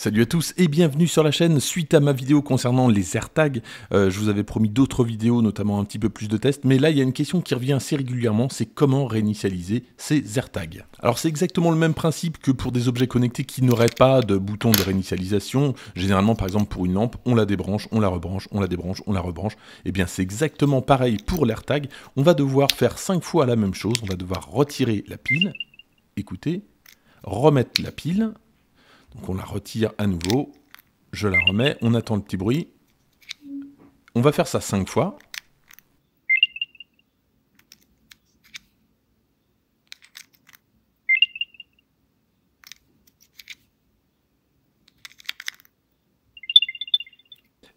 Salut à tous et bienvenue sur la chaîne. Suite à ma vidéo concernant les AirTags, euh, je vous avais promis d'autres vidéos, notamment un petit peu plus de tests, mais là il y a une question qui revient assez régulièrement, c'est comment réinitialiser ces AirTags. Alors c'est exactement le même principe que pour des objets connectés qui n'auraient pas de bouton de réinitialisation. Généralement par exemple pour une lampe, on la débranche, on la rebranche, on la débranche, on la rebranche. Et eh bien c'est exactement pareil pour l'AirTag. On va devoir faire 5 fois la même chose, on va devoir retirer la pile, écoutez, remettre la pile, donc on la retire à nouveau, je la remets, on attend le petit bruit. On va faire ça 5 fois.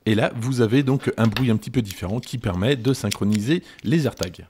Et là, vous avez donc un bruit un petit peu différent qui permet de synchroniser les tags.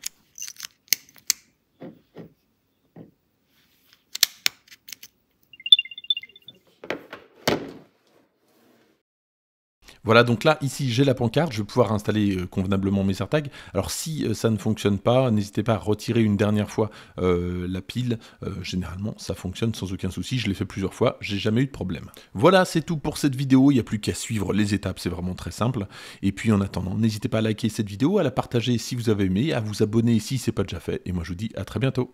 Voilà, donc là, ici, j'ai la pancarte, je vais pouvoir installer euh, convenablement mes AirTags. Alors, si euh, ça ne fonctionne pas, n'hésitez pas à retirer une dernière fois euh, la pile. généralement, ça fonctionne sans aucun souci. Je l'ai fait plusieurs fois, j'ai jamais eu de problème. Voilà, c'est tout pour cette vidéo. Il n'y a plus qu'à suivre les étapes, c'est vraiment très simple. Et puis, en attendant, n'hésitez pas à liker cette vidéo, à la partager si vous avez aimé, à vous abonner si c'est pas déjà fait. Et moi, je vous dis à très bientôt.